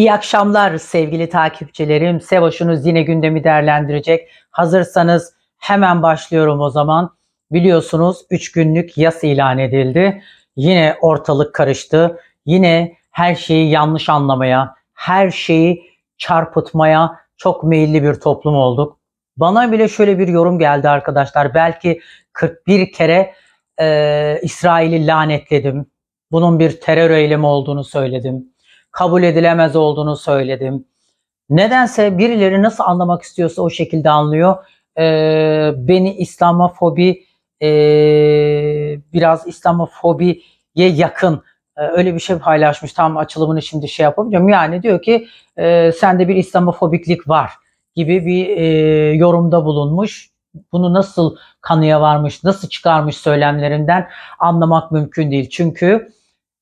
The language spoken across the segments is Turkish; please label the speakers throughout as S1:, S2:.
S1: İyi akşamlar sevgili takipçilerim. Sevaş'ınız yine gündemi değerlendirecek. Hazırsanız hemen başlıyorum o zaman. Biliyorsunuz 3 günlük yas ilan edildi. Yine ortalık karıştı. Yine her şeyi yanlış anlamaya, her şeyi çarpıtmaya çok meyilli bir toplum olduk. Bana bile şöyle bir yorum geldi arkadaşlar. Belki 41 kere e, İsrail'i lanetledim. Bunun bir terör eylemi olduğunu söyledim kabul edilemez olduğunu söyledim. Nedense birileri nasıl anlamak istiyorsa o şekilde anlıyor. Ee, beni İslamofobi e, biraz İslamofobiye yakın e, öyle bir şey paylaşmış. Tam açılımını şimdi şey yapamıyorum. Yani diyor ki e, sende bir İslamofobiklik var gibi bir e, yorumda bulunmuş. Bunu nasıl kanıya varmış, nasıl çıkarmış söylemlerinden anlamak mümkün değil. Çünkü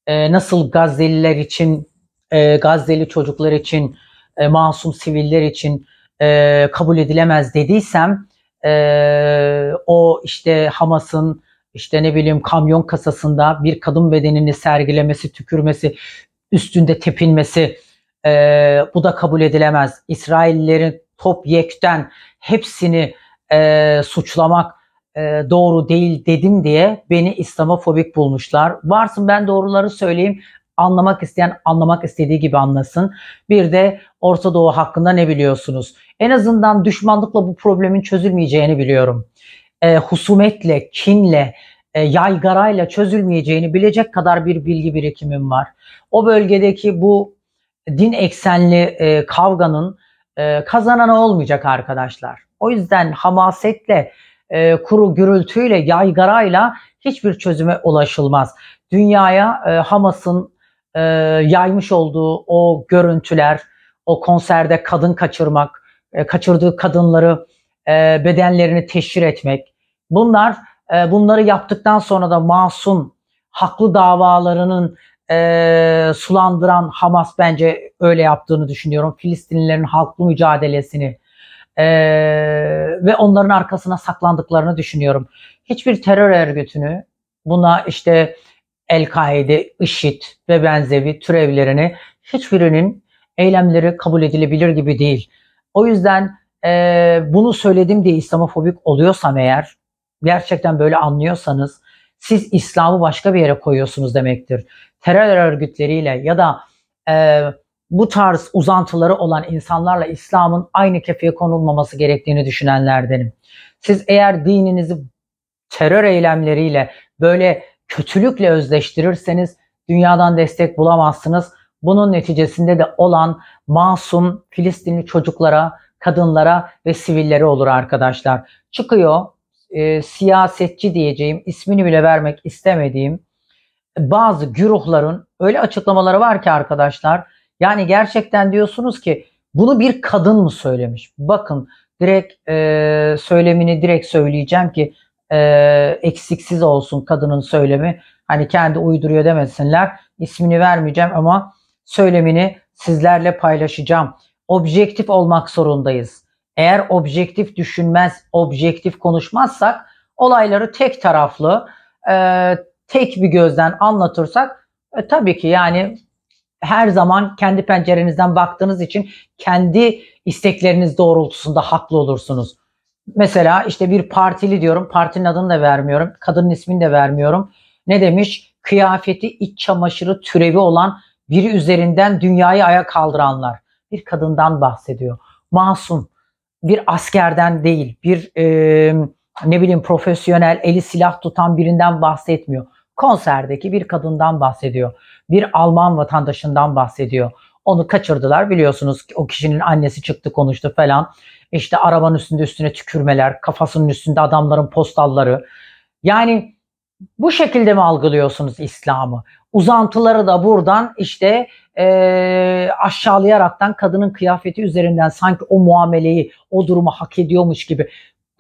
S1: e, nasıl Gazze'liler için e, Gazze'li çocuklar için, e, masum siviller için e, kabul edilemez dediysem e, o işte Hamas'ın işte ne bileyim kamyon kasasında bir kadın bedenini sergilemesi, tükürmesi, üstünde tepinmesi e, bu da kabul edilemez. İsraillerin top yekten hepsini e, suçlamak e, doğru değil dedim diye beni İslamofobik bulmuşlar. Varsın ben doğruları söyleyeyim Anlamak isteyen anlamak istediği gibi anlasın. Bir de Orta Doğu hakkında ne biliyorsunuz? En azından düşmanlıkla bu problemin çözülmeyeceğini biliyorum. E, husumetle, kinle, e, yaygarayla çözülmeyeceğini bilecek kadar bir bilgi birikimim var. O bölgedeki bu din eksenli e, kavganın e, kazananı olmayacak arkadaşlar. O yüzden hamasetle, e, kuru gürültüyle, yaygarayla hiçbir çözüme ulaşılmaz. Dünyaya e, Hamas'ın e, yaymış olduğu o görüntüler, o konserde kadın kaçırmak, e, kaçırdığı kadınları e, bedenlerini teşhir etmek. Bunlar e, bunları yaptıktan sonra da masum haklı davalarının e, sulandıran Hamas bence öyle yaptığını düşünüyorum. Filistinlilerin halklı mücadelesini e, ve onların arkasına saklandıklarını düşünüyorum. Hiçbir terör örgütünü buna işte El-Kaide, IŞİD ve benzeri türevlerini hiçbirinin eylemleri kabul edilebilir gibi değil. O yüzden e, bunu söyledim diye İslamofobik oluyorsam eğer, gerçekten böyle anlıyorsanız siz İslam'ı başka bir yere koyuyorsunuz demektir. Terör örgütleriyle ya da e, bu tarz uzantıları olan insanlarla İslam'ın aynı kefeye konulmaması gerektiğini düşünenlerdenim. Siz eğer dininizi terör eylemleriyle böyle kötülükle özleştirirseniz dünyadan destek bulamazsınız. Bunun neticesinde de olan masum Filistinli çocuklara, kadınlara ve sivillere olur arkadaşlar. Çıkıyor e, siyasetçi diyeceğim, ismini bile vermek istemediğim bazı güruhların öyle açıklamaları var ki arkadaşlar. Yani gerçekten diyorsunuz ki bunu bir kadın mı söylemiş? Bakın direkt e, söylemini direkt söyleyeceğim ki e, eksiksiz olsun kadının söylemi. Hani kendi uyduruyor demesinler. İsmini vermeyeceğim ama söylemini sizlerle paylaşacağım. Objektif olmak zorundayız. Eğer objektif düşünmez, objektif konuşmazsak olayları tek taraflı, e, tek bir gözden anlatırsak e, tabii ki yani her zaman kendi pencerenizden baktığınız için kendi istekleriniz doğrultusunda haklı olursunuz. Mesela işte bir partili diyorum. Partinin adını da vermiyorum. Kadının ismini de vermiyorum. Ne demiş? Kıyafeti, iç çamaşırı, türevi olan biri üzerinden dünyayı ayağa kaldıranlar. Bir kadından bahsediyor. Masum. Bir askerden değil. Bir e, ne bileyim profesyonel, eli silah tutan birinden bahsetmiyor. Konserdeki bir kadından bahsediyor. Bir Alman vatandaşından bahsediyor. Onu kaçırdılar biliyorsunuz o kişinin annesi çıktı konuştu falan işte arabanın üstünde üstüne tükürmeler, kafasının üstünde adamların postalları. Yani bu şekilde mi algılıyorsunuz İslam'ı? Uzantıları da buradan işte e, aşağılayaraktan kadının kıyafeti üzerinden sanki o muameleyi, o durumu hak ediyormuş gibi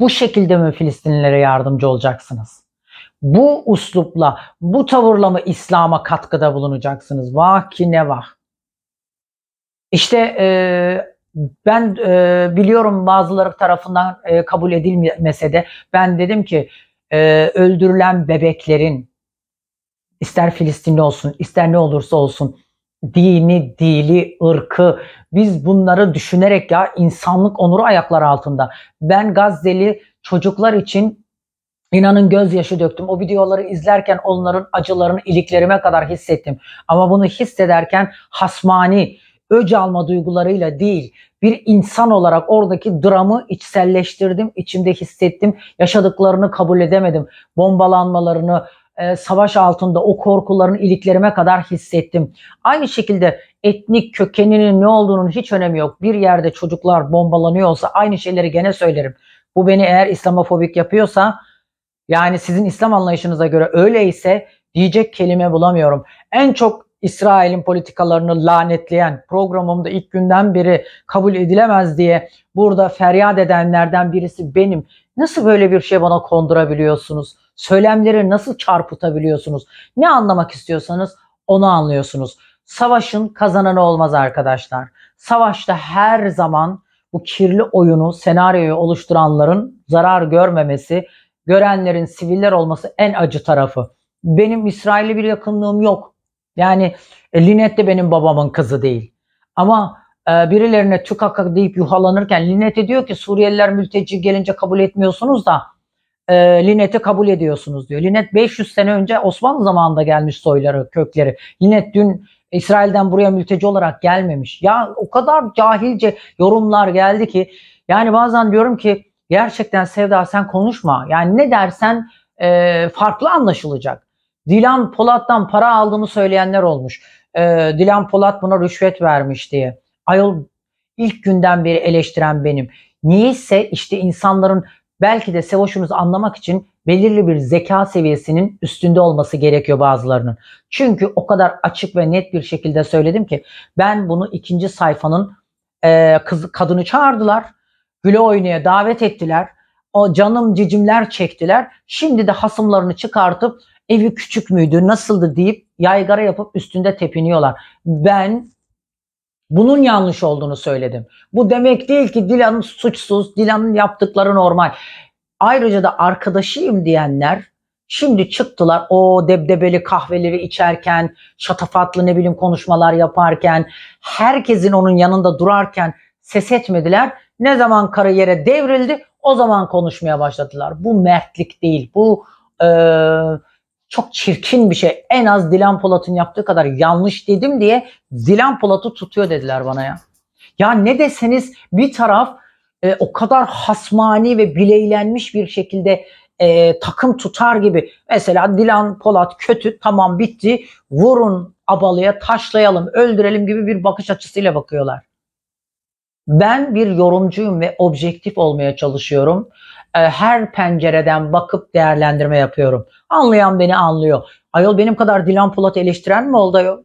S1: bu şekilde mi Filistinlilere yardımcı olacaksınız? Bu uslupla, bu tavırla mı İslam'a katkıda bulunacaksınız? Vah ki ne vah. İşte e, ben e, biliyorum bazıları tarafından e, kabul edilmese de ben dedim ki e, öldürülen bebeklerin ister Filistinli olsun ister ne olursa olsun dini, dili, ırkı biz bunları düşünerek ya insanlık onuru ayaklar altında. Ben Gazze'li çocuklar için inanın gözyaşı döktüm. O videoları izlerken onların acılarını iliklerime kadar hissettim. Ama bunu hissederken hasmani, öc alma duygularıyla değil, bir insan olarak oradaki dramı içselleştirdim, içimde hissettim, yaşadıklarını kabul edemedim. Bombalanmalarını, e, savaş altında o korkularını iliklerime kadar hissettim. Aynı şekilde etnik kökeninin ne olduğunun hiç önemi yok. Bir yerde çocuklar bombalanıyorsa aynı şeyleri gene söylerim. Bu beni eğer İslamofobik yapıyorsa yani sizin İslam anlayışınıza göre öyleyse diyecek kelime bulamıyorum. En çok İsrail'in politikalarını lanetleyen programımda ilk günden beri kabul edilemez diye burada feryat edenlerden birisi benim. Nasıl böyle bir şey bana kondurabiliyorsunuz? Söylemleri nasıl çarpıtabiliyorsunuz? Ne anlamak istiyorsanız onu anlıyorsunuz. Savaşın kazananı olmaz arkadaşlar. Savaşta her zaman bu kirli oyunu, senaryoyu oluşturanların zarar görmemesi, görenlerin siviller olması en acı tarafı. Benim İsrail'e bir yakınlığım yok. Yani e, Linet de benim babamın kızı değil. Ama e, birilerine tükaka deyip yuhalanırken Linet'e diyor ki Suriyeliler mülteci gelince kabul etmiyorsunuz da e, Linet'i kabul ediyorsunuz diyor. Linet 500 sene önce Osmanlı zamanında gelmiş soyları, kökleri. Linet dün İsrail'den buraya mülteci olarak gelmemiş. Ya o kadar cahilce yorumlar geldi ki yani bazen diyorum ki gerçekten Sevda sen konuşma. Yani ne dersen e, farklı anlaşılacak. Dilan Polat'tan para aldığımı söyleyenler olmuş. Ee, Dilan Polat buna rüşvet vermiş diye. Ayol ilk günden beri eleştiren benim. Niyeyse işte insanların belki de Sevoş'unuzu anlamak için belirli bir zeka seviyesinin üstünde olması gerekiyor bazılarının. Çünkü o kadar açık ve net bir şekilde söyledim ki ben bunu ikinci sayfanın e, kız, kadını çağırdılar. Güle oynaya davet ettiler. O canım cicimler çektiler. Şimdi de hasımlarını çıkartıp evi küçük müydü, nasıldı deyip yaygara yapıp üstünde tepiniyorlar. Ben bunun yanlış olduğunu söyledim. Bu demek değil ki Dilan'ın suçsuz, Dilan'ın yaptıkları normal. Ayrıca da arkadaşıyım diyenler şimdi çıktılar o debdebeli kahveleri içerken, şatafatlı ne bileyim konuşmalar yaparken, herkesin onun yanında durarken ses etmediler. Ne zaman kariyere devrildi o zaman konuşmaya başladılar. Bu mertlik değil, bu e, çok çirkin bir şey. En az Dilan Polat'ın yaptığı kadar yanlış dedim diye Dilan Polat'ı tutuyor dediler bana ya. Ya ne deseniz bir taraf e, o kadar hasmani ve bileylenmiş bir şekilde e, takım tutar gibi. Mesela Dilan Polat kötü tamam bitti vurun abalıya taşlayalım öldürelim gibi bir bakış açısıyla bakıyorlar. Ben bir yorumcuyum ve objektif olmaya çalışıyorum. E, her pencereden bakıp değerlendirme yapıyorum. Anlayan beni anlıyor. Ayol benim kadar Dilan Polat eleştiren mi oldu ayol?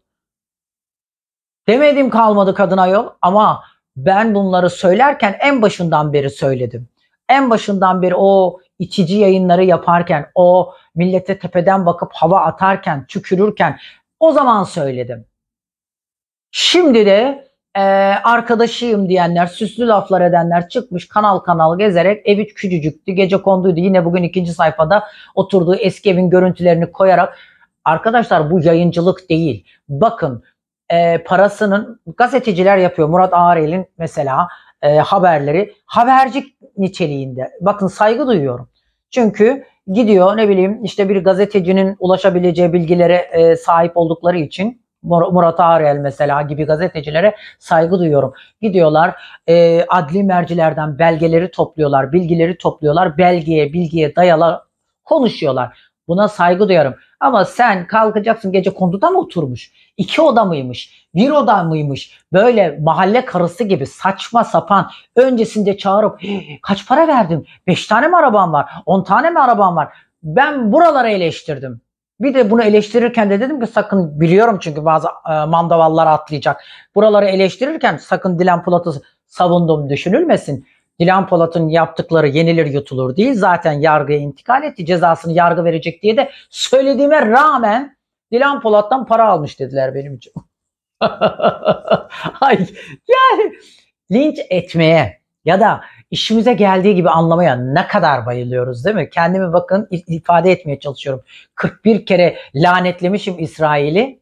S1: Demedim kalmadı kadın ayol ama ben bunları söylerken en başından beri söyledim. En başından beri o içici yayınları yaparken, o millete tepeden bakıp hava atarken, tükürürken o zaman söyledim. Şimdi de e, arkadaşıyım diyenler, süslü laflar edenler çıkmış kanal kanal gezerek evi küçücüktü, gece konduydu. Yine bugün ikinci sayfada oturduğu eski evin görüntülerini koyarak arkadaşlar bu yayıncılık değil. Bakın e, parasının gazeteciler yapıyor. Murat Ağrel'in mesela e, haberleri habercik niteliğinde. Bakın saygı duyuyorum. Çünkü gidiyor ne bileyim işte bir gazetecinin ulaşabileceği bilgilere e, sahip oldukları için Murat Arel mesela gibi gazetecilere saygı duyuyorum. Gidiyorlar e, adli mercilerden belgeleri topluyorlar, bilgileri topluyorlar. Belgeye, bilgiye dayalı konuşuyorlar. Buna saygı duyarım. Ama sen kalkacaksın gece konduda mı oturmuş? İki oda mıymış? Bir oda mıymış? Böyle mahalle karısı gibi saçma sapan öncesinde çağırıp kaç para verdim? Beş tane mi araban var? On tane mi araban var? Ben buraları eleştirdim. Bir de bunu eleştirirken de dedim ki sakın biliyorum çünkü bazı e, mandavallar atlayacak. Buraları eleştirirken sakın Dilan Polat'ı savundum düşünülmesin. Dilan Polat'ın yaptıkları yenilir yutulur değil. Zaten yargıya intikal etti. Cezasını yargı verecek diye de söylediğime rağmen Dilan Polat'tan para almış dediler benim için. Ay, yani linç etmeye ya da işimize geldiği gibi anlamaya ne kadar bayılıyoruz değil mi? Kendimi bakın ifade etmeye çalışıyorum. 41 kere lanetlemişim İsrail'i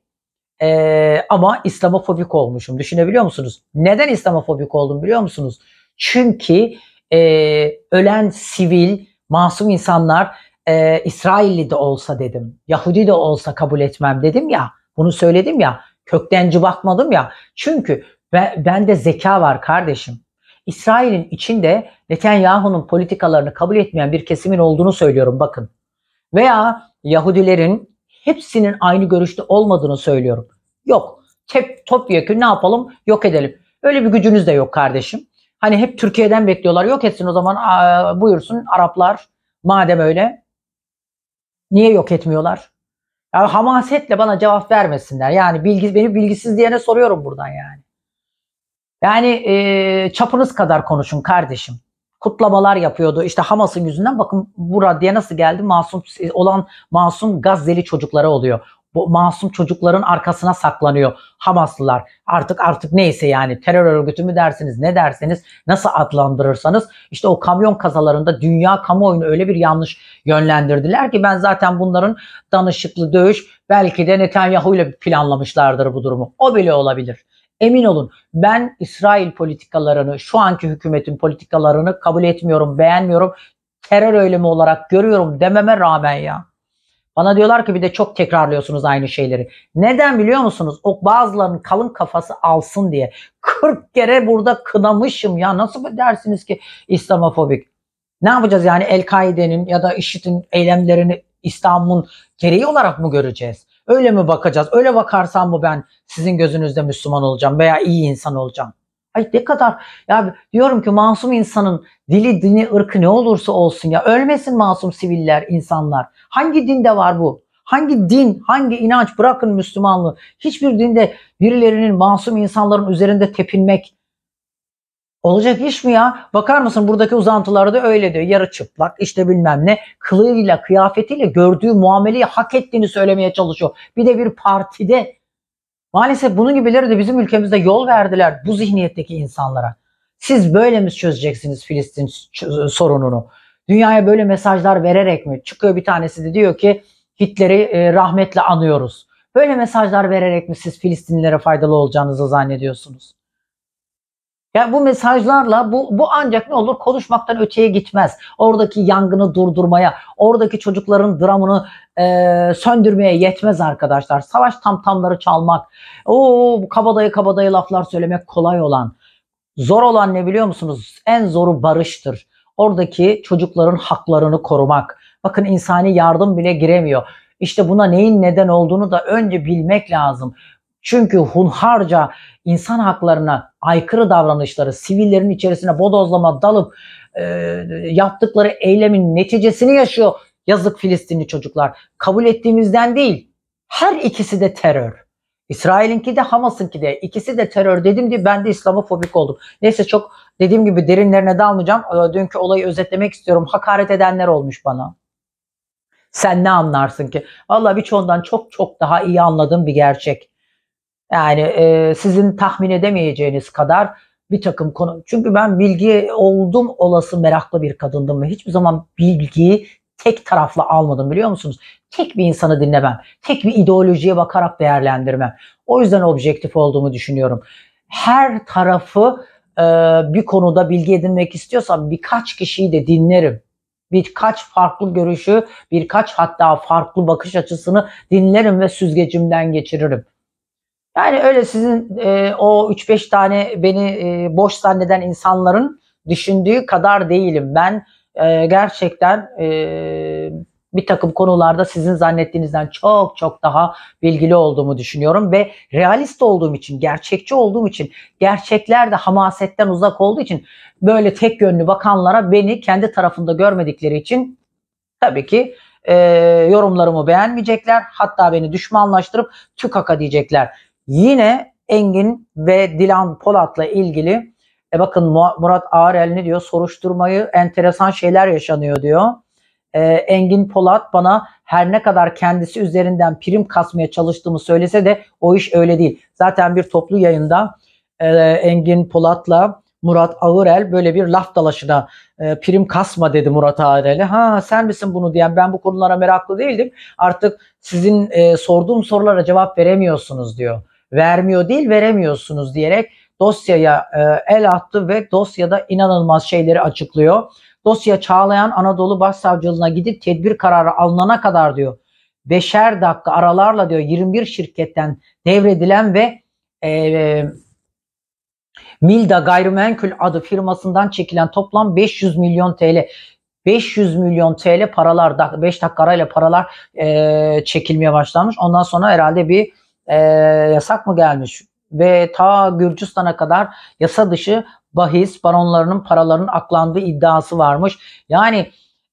S1: ee, ama İslamofobik olmuşum. Düşünebiliyor musunuz? Neden İslamofobik oldum biliyor musunuz? Çünkü e, ölen sivil, masum insanlar e, İsrailli de olsa dedim, Yahudi de olsa kabul etmem dedim ya, bunu söyledim ya, köktenci bakmadım ya. Çünkü ben, bende zeka var kardeşim. İsrail'in içinde Netanyahu'nun politikalarını kabul etmeyen bir kesimin olduğunu söylüyorum bakın. Veya Yahudilerin hepsinin aynı görüşte olmadığını söylüyorum. Yok. Tep, top topyekun ne yapalım? Yok edelim. Öyle bir gücünüz de yok kardeşim. Hani hep Türkiye'den bekliyorlar. Yok etsin o zaman aa, buyursun Araplar madem öyle. Niye yok etmiyorlar? Ya hamasetle bana cevap vermesinler. Yani bilgi, beni bilgisiz diyene soruyorum buradan yani. Yani e, çapınız kadar konuşun kardeşim. Kutlamalar yapıyordu. İşte Hamas'ın yüzünden bakın bu radya nasıl geldi? Masum e, olan masum Gazze'li çocuklara oluyor. Bu masum çocukların arkasına saklanıyor Hamaslılar. Artık artık neyse yani terör örgütü mü dersiniz ne derseniz nasıl adlandırırsanız işte o kamyon kazalarında dünya kamuoyunu öyle bir yanlış yönlendirdiler ki ben zaten bunların danışıklı dövüş belki de Netanyahu ile planlamışlardır bu durumu. O bile olabilir. Emin olun ben İsrail politikalarını, şu anki hükümetin politikalarını kabul etmiyorum, beğenmiyorum. Terör eylemi olarak görüyorum dememe rağmen ya. Bana diyorlar ki bir de çok tekrarlıyorsunuz aynı şeyleri. Neden biliyor musunuz? O bazılarının kalın kafası alsın diye. 40 kere burada kınamışım ya. Nasıl dersiniz ki İslamofobik? Ne yapacağız yani El-Kaide'nin ya da IŞİD'in eylemlerini İslam'ın gereği olarak mı göreceğiz? Öyle mi bakacağız? Öyle bakarsam mı ben sizin gözünüzde Müslüman olacağım veya iyi insan olacağım? Ay ne kadar ya diyorum ki masum insanın dili, dini, ırkı ne olursa olsun ya ölmesin masum siviller, insanlar. Hangi dinde var bu? Hangi din, hangi inanç bırakın Müslümanlığı. Hiçbir dinde birilerinin masum insanların üzerinde tepinmek, Olacak iş mi ya? Bakar mısın buradaki uzantılarda öyle diyor. Yarı çıplak işte bilmem ne. Kılığıyla, kıyafetiyle gördüğü muameleyi hak ettiğini söylemeye çalışıyor. Bir de bir partide maalesef bunun gibileri de bizim ülkemizde yol verdiler bu zihniyetteki insanlara. Siz böyle mi çözeceksiniz Filistin sorununu? Dünyaya böyle mesajlar vererek mi? Çıkıyor bir tanesi de diyor ki Hitler'i e, rahmetle anıyoruz. Böyle mesajlar vererek mi siz Filistinlilere faydalı olacağınızı zannediyorsunuz? Yani bu mesajlarla bu, bu ancak ne olur konuşmaktan öteye gitmez. Oradaki yangını durdurmaya, oradaki çocukların dramını e, söndürmeye yetmez arkadaşlar. Savaş tam tamları çalmak, o kabadayı kabadayı laflar söylemek kolay olan. Zor olan ne biliyor musunuz? En zoru barıştır. Oradaki çocukların haklarını korumak. Bakın insani yardım bile giremiyor. İşte buna neyin neden olduğunu da önce bilmek lazım. Çünkü hunharca insan haklarına aykırı davranışları, sivillerin içerisine bodozlama dalıp e, yaptıkları eylemin neticesini yaşıyor yazık Filistinli çocuklar. Kabul ettiğimizden değil. Her ikisi de terör. İsrail'inki de Hamas'ınki de ikisi de terör dedim diye ben de İslamofobik oldum. Neyse çok dediğim gibi derinlerine dalmayacağım. Dünkü olayı özetlemek istiyorum. Hakaret edenler olmuş bana. Sen ne anlarsın ki? Valla birçoğundan çok çok daha iyi anladığım bir gerçek. Yani e, sizin tahmin edemeyeceğiniz kadar bir takım konu. Çünkü ben bilgi oldum olası meraklı bir kadındım ve hiçbir zaman bilgiyi tek taraflı almadım biliyor musunuz? Tek bir insanı dinlemem. Tek bir ideolojiye bakarak değerlendirmem. O yüzden objektif olduğumu düşünüyorum. Her tarafı e, bir konuda bilgi edinmek istiyorsam birkaç kişiyi de dinlerim birkaç farklı görüşü, birkaç hatta farklı bakış açısını dinlerim ve süzgecimden geçiririm. Yani öyle sizin e, o 3-5 tane beni e, boş zanneden insanların düşündüğü kadar değilim. Ben e, gerçekten e, bir takım konularda sizin zannettiğinizden çok çok daha bilgili olduğumu düşünüyorum ve realist olduğum için, gerçekçi olduğum için, gerçekler de hamasetten uzak olduğu için böyle tek yönlü bakanlara beni kendi tarafında görmedikleri için tabii ki e, yorumlarımı beğenmeyecekler. Hatta beni düşmanlaştırıp tükaka diyecekler. Yine Engin ve Dilan Polat'la ilgili e bakın Murat Ağrel ne diyor? Soruşturmayı enteresan şeyler yaşanıyor diyor. E, Engin Polat bana her ne kadar kendisi üzerinden prim kasmaya çalıştığımı söylese de o iş öyle değil. Zaten bir toplu yayında e, Engin Polat'la Murat Ağırel böyle bir laf dalaşına e, prim kasma dedi Murat Ağırel'e. Ha sen misin bunu diyen ben bu konulara meraklı değildim. Artık sizin e, sorduğum sorulara cevap veremiyorsunuz diyor vermiyor değil veremiyorsunuz diyerek dosyaya e, el attı ve dosyada inanılmaz şeyleri açıklıyor. Dosya Çağlayan Anadolu Başsavcılığına gidip tedbir kararı alınana kadar diyor. Beşer dakika aralarla diyor 21 şirketten devredilen ve e, Milda Gayrimenkul adı firmasından çekilen toplam 500 milyon TL 500 milyon TL paralar 5 dakika arayla paralar e, çekilmeye başlanmış. Ondan sonra herhalde bir e, yasak mı gelmiş ve ta Gürcistan'a kadar yasa dışı bahis baronlarının paralarının aklandığı iddiası varmış. Yani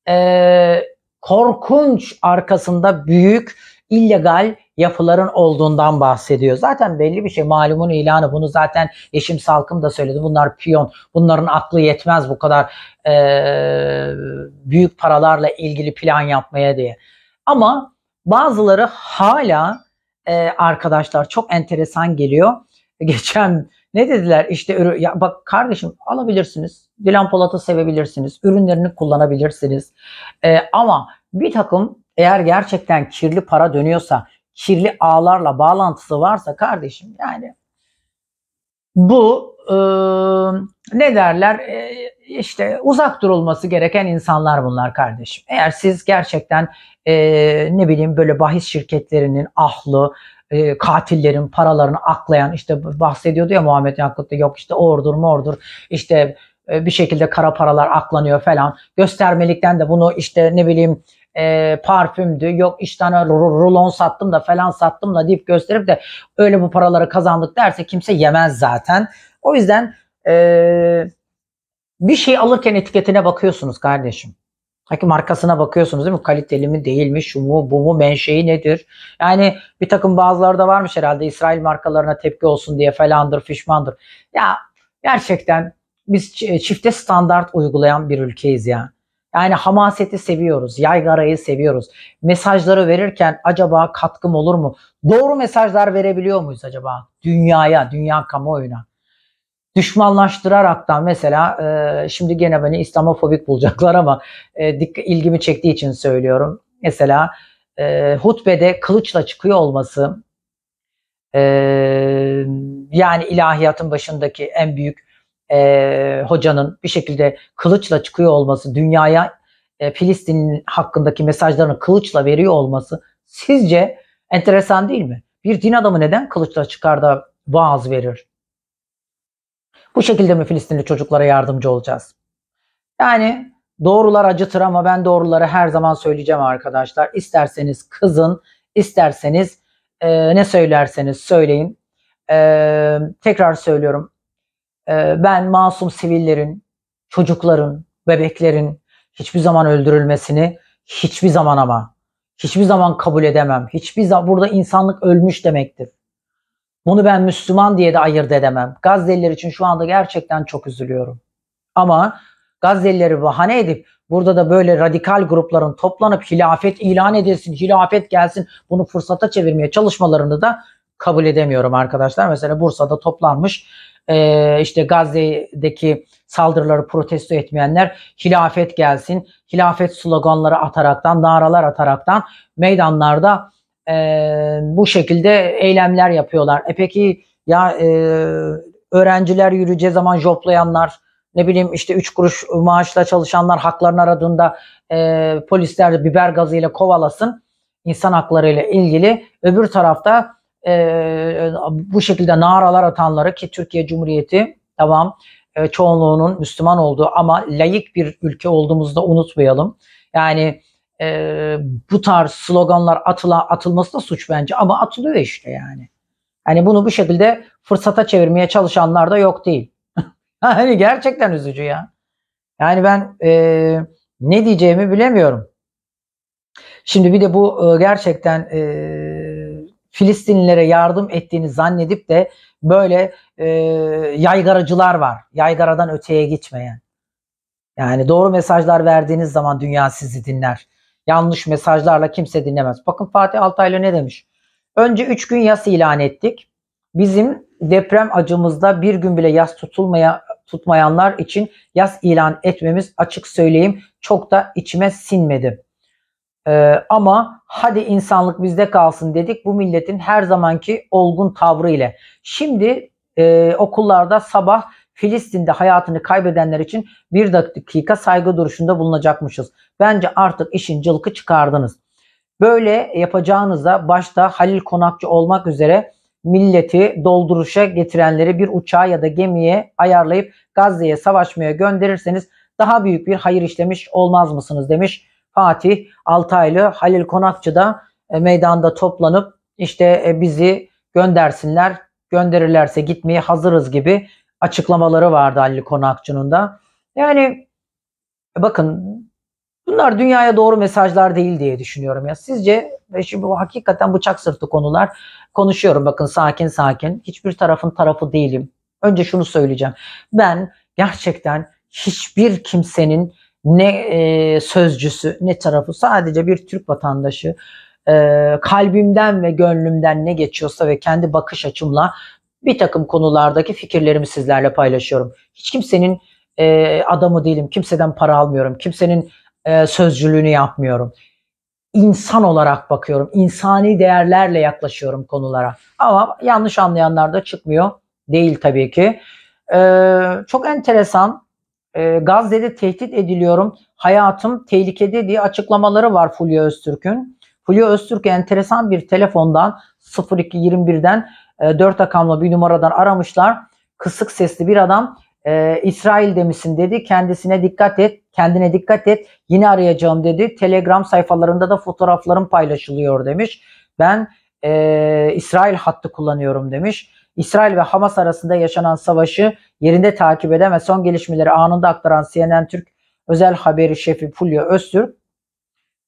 S1: e, korkunç arkasında büyük illegal yapıların olduğundan bahsediyor. Zaten belli bir şey malumun ilanı bunu zaten Yeşim Salkım da söyledi. Bunlar piyon. Bunların aklı yetmez bu kadar e, büyük paralarla ilgili plan yapmaya diye. Ama bazıları hala e, arkadaşlar çok enteresan geliyor. Geçen ne dediler işte ya bak kardeşim alabilirsiniz. Dilan Polat'ı sevebilirsiniz. Ürünlerini kullanabilirsiniz. E, ama bir takım eğer gerçekten kirli para dönüyorsa kirli ağlarla bağlantısı varsa kardeşim yani bu e, ne derler e, işte uzak durulması gereken insanlar bunlar kardeşim. Eğer siz gerçekten e, ne bileyim böyle bahis şirketlerinin ahlı, e, katillerin paralarını aklayan işte bahsediyordu ya Muhammed Yakut'ta yok işte ordur mordur işte e, bir şekilde kara paralar aklanıyor falan. Göstermelikten de bunu işte ne bileyim e, parfümdü yok işte hani rulon sattım da falan sattım da deyip gösterip de öyle bu paraları kazandık derse kimse yemez zaten. O yüzden eee bir şey alırken etiketine bakıyorsunuz kardeşim. hani markasına bakıyorsunuz değil mi? Kaliteli mi değil mi? Şu mu bu mu? Menşei nedir? Yani bir takım bazıları da varmış herhalde İsrail markalarına tepki olsun diye falandır fişmandır. Ya gerçekten biz e, çifte standart uygulayan bir ülkeyiz ya. Yani hamaseti seviyoruz, yaygarayı seviyoruz. Mesajları verirken acaba katkım olur mu? Doğru mesajlar verebiliyor muyuz acaba dünyaya, dünya kamuoyuna? düşmanlaştıraraktan mesela e, şimdi gene beni İslamofobik bulacaklar ama e, dik, ilgimi çektiği için söylüyorum. Mesela e, hutbede kılıçla çıkıyor olması e, yani ilahiyatın başındaki en büyük e, hocanın bir şekilde kılıçla çıkıyor olması dünyaya e, Filistin hakkındaki mesajlarını kılıçla veriyor olması sizce enteresan değil mi? Bir din adamı neden kılıçla çıkar da vaaz verir? Bu şekilde mi Filistinli çocuklara yardımcı olacağız? Yani doğrular acıtır ama ben doğruları her zaman söyleyeceğim arkadaşlar. İsterseniz kızın, isterseniz e, ne söylerseniz söyleyin. E, tekrar söylüyorum. E, ben masum sivillerin, çocukların, bebeklerin hiçbir zaman öldürülmesini hiçbir zaman ama hiçbir zaman kabul edemem. Hiçbir zaman burada insanlık ölmüş demektir. Bunu ben Müslüman diye de ayırt edemem. Gazze'liler için şu anda gerçekten çok üzülüyorum. Ama Gazze'lileri bahane edip burada da böyle radikal grupların toplanıp hilafet ilan edilsin, hilafet gelsin bunu fırsata çevirmeye çalışmalarını da kabul edemiyorum arkadaşlar. Mesela Bursa'da toplanmış e, işte Gazze'deki saldırıları protesto etmeyenler hilafet gelsin, hilafet sloganları ataraktan, naralar ataraktan meydanlarda e, bu şekilde eylemler yapıyorlar. E peki ya e, öğrenciler yürüyeceği zaman joplayanlar, ne bileyim işte üç kuruş maaşla çalışanlar haklarını aradığında e, polisler biber gazıyla kovalasın insan hakları ile ilgili. Öbür tarafta e, bu şekilde naralar atanları ki Türkiye Cumhuriyeti tamam e, çoğunluğunun Müslüman olduğu ama layık bir ülke da unutmayalım. Yani e, bu tarz sloganlar atıla, atılması da suç bence ama atılıyor işte yani. Hani bunu bu şekilde fırsata çevirmeye çalışanlar da yok değil. hani gerçekten üzücü ya. Yani ben e, ne diyeceğimi bilemiyorum. Şimdi bir de bu e, gerçekten e, Filistinlilere yardım ettiğini zannedip de böyle e, yaygaracılar var. Yaygaradan öteye gitmeyen. Yani doğru mesajlar verdiğiniz zaman dünya sizi dinler. Yanlış mesajlarla kimse dinlemez. Bakın Fatih Altaylı ne demiş? Önce 3 gün yas ilan ettik. Bizim deprem acımızda bir gün bile yas tutulmaya tutmayanlar için yas ilan etmemiz açık söyleyeyim çok da içime sinmedi. Ee, ama hadi insanlık bizde kalsın dedik bu milletin her zamanki olgun tavrı ile. Şimdi e, okullarda sabah Filistin'de hayatını kaybedenler için bir dakika saygı duruşunda bulunacakmışız. Bence artık işin cılkı çıkardınız. Böyle yapacağınıza başta Halil Konakçı olmak üzere milleti dolduruşa getirenleri bir uçağa ya da gemiye ayarlayıp Gazze'ye savaşmaya gönderirseniz daha büyük bir hayır işlemiş olmaz mısınız demiş Fatih Altaylı. Halil Konakçı da e, meydanda toplanıp işte e, bizi göndersinler gönderirlerse gitmeye hazırız gibi açıklamaları vardı Ali Konakçı'nın da. Yani e, bakın bunlar dünyaya doğru mesajlar değil diye düşünüyorum ya. Sizce şimdi bu hakikaten bıçak sırtı konular konuşuyorum bakın sakin sakin. Hiçbir tarafın tarafı değilim. Önce şunu söyleyeceğim. Ben gerçekten hiçbir kimsenin ne e, sözcüsü ne tarafı sadece bir Türk vatandaşı e, kalbimden ve gönlümden ne geçiyorsa ve kendi bakış açımla bir takım konulardaki fikirlerimi sizlerle paylaşıyorum. Hiç kimsenin e, adamı değilim, kimseden para almıyorum, kimsenin e, sözcülüğünü yapmıyorum. İnsan olarak bakıyorum, insani değerlerle yaklaşıyorum konulara. Ama yanlış anlayanlar da çıkmıyor değil tabii ki. E, çok enteresan, e, Gazze'de tehdit ediliyorum, hayatım tehlikede diye açıklamaları var Fulya Öztürk'ün. Fulya Öztürk enteresan bir telefondan 0221'den e, 4 rakamlı bir numaradan aramışlar. Kısık sesli bir adam e, İsrail demişsin dedi. Kendisine dikkat et, kendine dikkat et. Yine arayacağım dedi. Telegram sayfalarında da fotoğraflarım paylaşılıyor demiş. Ben e, İsrail hattı kullanıyorum demiş. İsrail ve Hamas arasında yaşanan savaşı yerinde takip eden ve son gelişmeleri anında aktaran CNN Türk özel haberi şefi Fulya Öztürk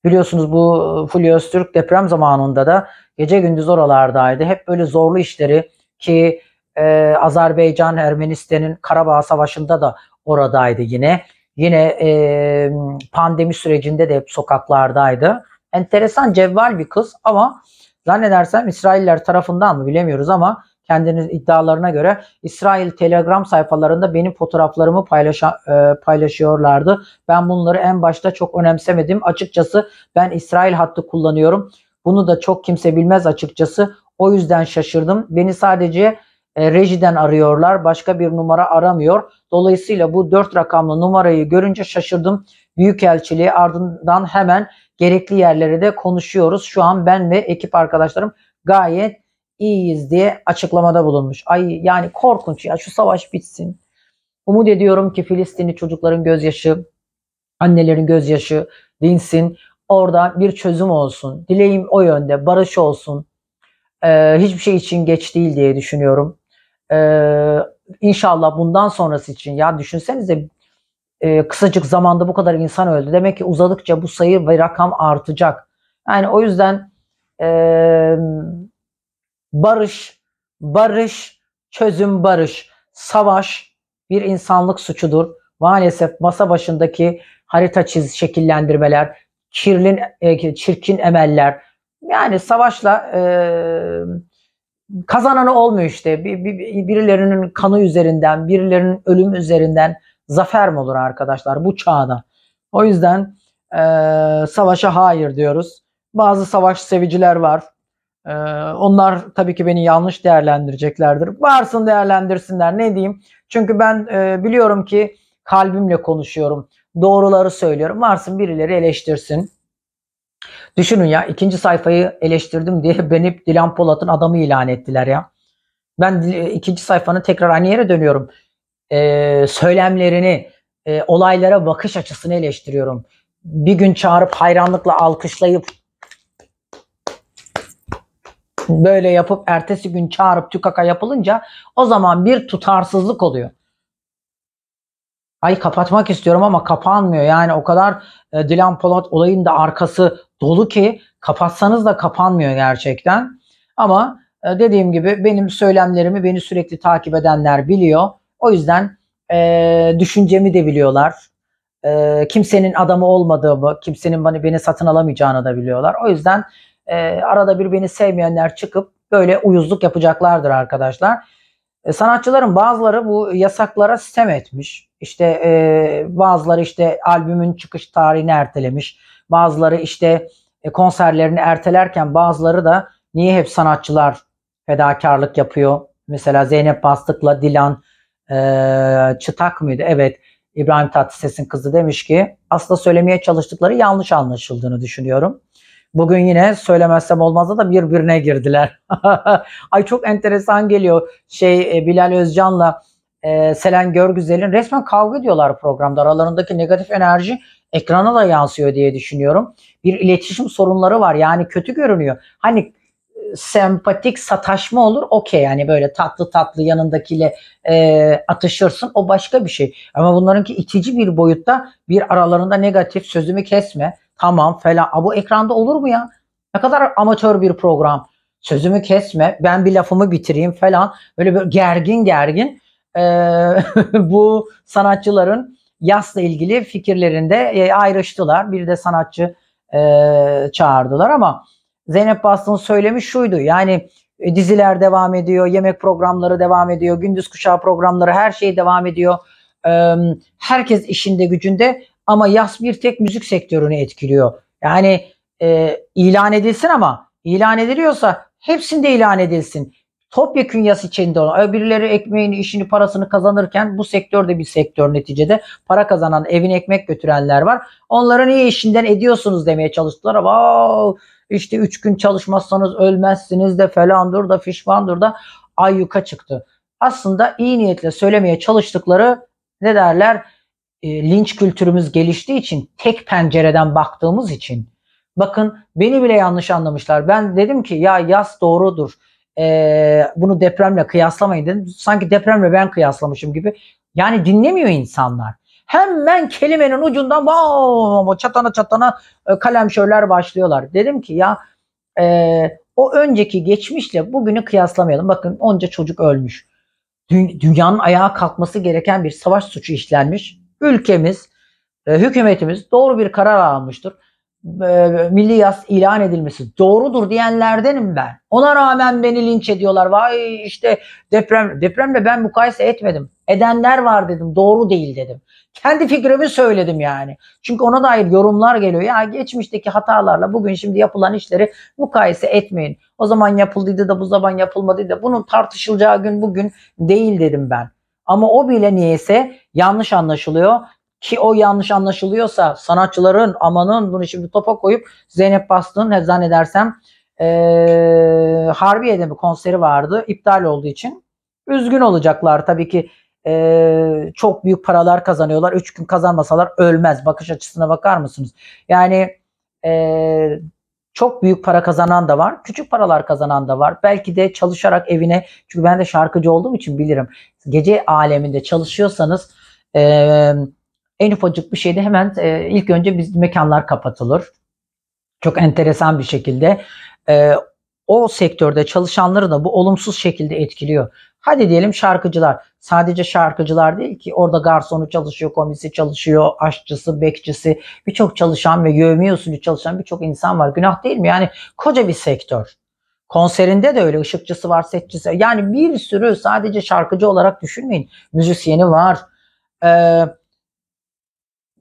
S1: Biliyorsunuz bu ıı, Fulya Öztürk deprem zamanında da gece gündüz oralardaydı. Hep böyle zorlu işleri ki e, Azerbaycan Ermenistan'ın Karabağ Savaşı'nda da oradaydı yine. Yine e, pandemi sürecinde de hep sokaklardaydı. Enteresan cevval bir kız ama zannedersem İsrailler tarafından mı bilemiyoruz ama kendiniz iddialarına göre İsrail Telegram sayfalarında benim fotoğraflarımı paylaşa, e, paylaşıyorlardı. Ben bunları en başta çok önemsemedim. Açıkçası ben İsrail hattı kullanıyorum. Bunu da çok kimse bilmez açıkçası. O yüzden şaşırdım. Beni sadece e, rejiden arıyorlar. Başka bir numara aramıyor. Dolayısıyla bu dört rakamlı numarayı görünce şaşırdım. Büyükelçiliği ardından hemen gerekli yerlere de konuşuyoruz. Şu an ben ve ekip arkadaşlarım gayet iyiyiz diye açıklamada bulunmuş. Ay yani korkunç ya şu savaş bitsin. Umut ediyorum ki Filistinli çocukların gözyaşı, annelerin gözyaşı dinsin. Orada bir çözüm olsun. Dileğim o yönde barış olsun. Ee, hiçbir şey için geç değil diye düşünüyorum. Ee, inşallah bundan sonrası için ya düşünsenize e, kısacık zamanda bu kadar insan öldü. Demek ki uzadıkça bu sayı ve rakam artacak. Yani o yüzden eee Barış, barış, çözüm barış. Savaş bir insanlık suçudur. Maalesef masa başındaki harita çiz şekillendirmeler, kirlin, e, çirkin emeller, yani savaşla e, kazananı olmuyor işte. Bir, bir, birilerinin kanı üzerinden, birilerinin ölüm üzerinden zafer mi olur arkadaşlar bu çağda? O yüzden e, savaşa hayır diyoruz. Bazı savaş seviciler var. Ee, onlar tabii ki beni yanlış değerlendireceklerdir. Varsın değerlendirsinler ne diyeyim. Çünkü ben e, biliyorum ki kalbimle konuşuyorum. Doğruları söylüyorum. Varsın birileri eleştirsin. Düşünün ya ikinci sayfayı eleştirdim diye beni Dilan Polat'ın adamı ilan ettiler ya. Ben e, ikinci sayfanın tekrar aynı yere dönüyorum. Ee, söylemlerini, e, olaylara bakış açısını eleştiriyorum. Bir gün çağırıp hayranlıkla alkışlayıp böyle yapıp ertesi gün çağırıp tükaka yapılınca o zaman bir tutarsızlık oluyor. Ay kapatmak istiyorum ama kapanmıyor. Yani o kadar e, Dilan Polat olayın da arkası dolu ki kapatsanız da kapanmıyor gerçekten. Ama e, dediğim gibi benim söylemlerimi beni sürekli takip edenler biliyor. O yüzden e, düşüncemi de biliyorlar. E, kimsenin adamı olmadığımı, kimsenin beni, beni satın alamayacağını da biliyorlar. O yüzden e, arada bir beni sevmeyenler çıkıp böyle uyuzluk yapacaklardır arkadaşlar. E, sanatçıların bazıları bu yasaklara sistem etmiş. İşte e, bazıları işte albümün çıkış tarihini ertelemiş. Bazıları işte e, konserlerini ertelerken bazıları da niye hep sanatçılar fedakarlık yapıyor? Mesela Zeynep Bastık'la Dilan e, Çıtak mıydı? Evet. İbrahim Tatlıses'in kızı demiş ki aslında söylemeye çalıştıkları yanlış anlaşıldığını düşünüyorum. Bugün yine söylemezsem olmazda da birbirine girdiler. Ay çok enteresan geliyor şey e, Bilal Özcan'la e, Selen Görgüzel'in resmen kavga ediyorlar programda. Aralarındaki negatif enerji ekrana da yansıyor diye düşünüyorum. Bir iletişim sorunları var yani kötü görünüyor. Hani sempatik sataşma olur. Okey yani böyle tatlı tatlı yanındakiyle e, atışırsın. O başka bir şey. Ama bunlarınki itici bir boyutta bir aralarında negatif sözümü kesme. Tamam falan. A, bu ekranda olur mu ya? Ne kadar amatör bir program. Sözümü kesme. Ben bir lafımı bitireyim falan. Böyle, bir gergin gergin e, bu sanatçıların yasla ilgili fikirlerinde e, ayrıştılar. Bir de sanatçı e, çağırdılar ama Zeynep Bastı'nın söylemiş şuydu. Yani e, diziler devam ediyor, yemek programları devam ediyor, gündüz kuşağı programları her şey devam ediyor. herkes işinde gücünde ama yas bir tek müzik sektörünü etkiliyor. Yani e, ilan edilsin ama ilan ediliyorsa hepsinde ilan edilsin. Topyekün yas içinde olan. E, birileri ekmeğini, işini, parasını kazanırken bu sektör de bir sektör neticede. Para kazanan, evine ekmek götürenler var. Onların iyi işinden ediyorsunuz demeye çalıştılar ama işte üç gün çalışmazsanız ölmezsiniz de falandır da fişmandır da ay yuka çıktı. Aslında iyi niyetle söylemeye çalıştıkları ne derler? E, linç kültürümüz geliştiği için tek pencereden baktığımız için bakın beni bile yanlış anlamışlar. Ben dedim ki ya yaz doğrudur. E, bunu depremle kıyaslamayın dedim. Sanki depremle ben kıyaslamışım gibi. Yani dinlemiyor insanlar. Hemen kelimenin ucundan vav, çatana çatana e, kalemşörler başlıyorlar. Dedim ki ya e, o önceki geçmişle bugünü kıyaslamayalım. Bakın onca çocuk ölmüş. dünyanın ayağa kalkması gereken bir savaş suçu işlenmiş. Ülkemiz, e, hükümetimiz doğru bir karar almıştır. Ee, milli yas ilan edilmesi doğrudur diyenlerdenim ben. Ona rağmen beni linç ediyorlar. Vay işte deprem depremle ben mukayese etmedim. Edenler var dedim. Doğru değil dedim. Kendi fikrimi söyledim yani. Çünkü ona dair yorumlar geliyor. Ya geçmişteki hatalarla bugün şimdi yapılan işleri mukayese etmeyin. O zaman yapıldıydı da bu zaman yapılmadıydı da bunun tartışılacağı gün bugün değil dedim ben. Ama o bile niyeyse yanlış anlaşılıyor ki o yanlış anlaşılıyorsa sanatçıların amanın bunu şimdi topa koyup Zeynep Bastı'nın zannedersem ee, Harbiye'de bir konseri vardı iptal olduğu için. Üzgün olacaklar tabii ki ee, çok büyük paralar kazanıyorlar. Üç gün kazanmasalar ölmez. Bakış açısına bakar mısınız? Yani ee, çok büyük para kazanan da var. Küçük paralar kazanan da var. Belki de çalışarak evine çünkü ben de şarkıcı olduğum için bilirim. Gece aleminde çalışıyorsanız eee en ufacık bir şeyde hemen e, ilk önce biz mekanlar kapatılır. Çok enteresan bir şekilde e, o sektörde çalışanları da bu olumsuz şekilde etkiliyor. Hadi diyelim şarkıcılar. Sadece şarkıcılar değil ki orada garsonu çalışıyor, komisi çalışıyor, aşçısı, bekçisi, birçok çalışan ve yövmiye usulü çalışan birçok insan var. Günah değil mi? Yani koca bir sektör. Konserinde de öyle ışıkçısı var, setçisi. Yani bir sürü sadece şarkıcı olarak düşünmeyin. Müzisyeni var. Eee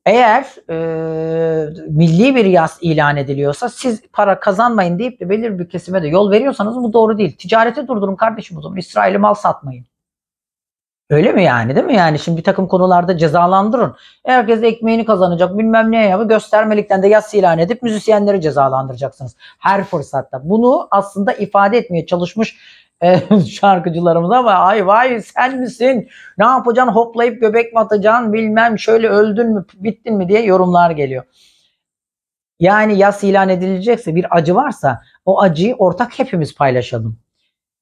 S1: eğer e, milli bir yas ilan ediliyorsa siz para kazanmayın deyip de belirli bir kesime de yol veriyorsanız bu doğru değil. Ticareti durdurun kardeşim o zaman. İsrail'e mal satmayın. Öyle mi yani değil mi? Yani şimdi bir takım konularda cezalandırın. Herkes ekmeğini kazanacak bilmem ne yapı göstermelikten de yas ilan edip müzisyenleri cezalandıracaksınız. Her fırsatta. Bunu aslında ifade etmeye çalışmış şarkıcılarımız ama ay vay sen misin? Ne yapacaksın? Hoplayıp göbek mi atacaksın? Bilmem şöyle öldün mü, bittin mi diye yorumlar geliyor. Yani yas ilan edilecekse bir acı varsa o acıyı ortak hepimiz paylaşalım.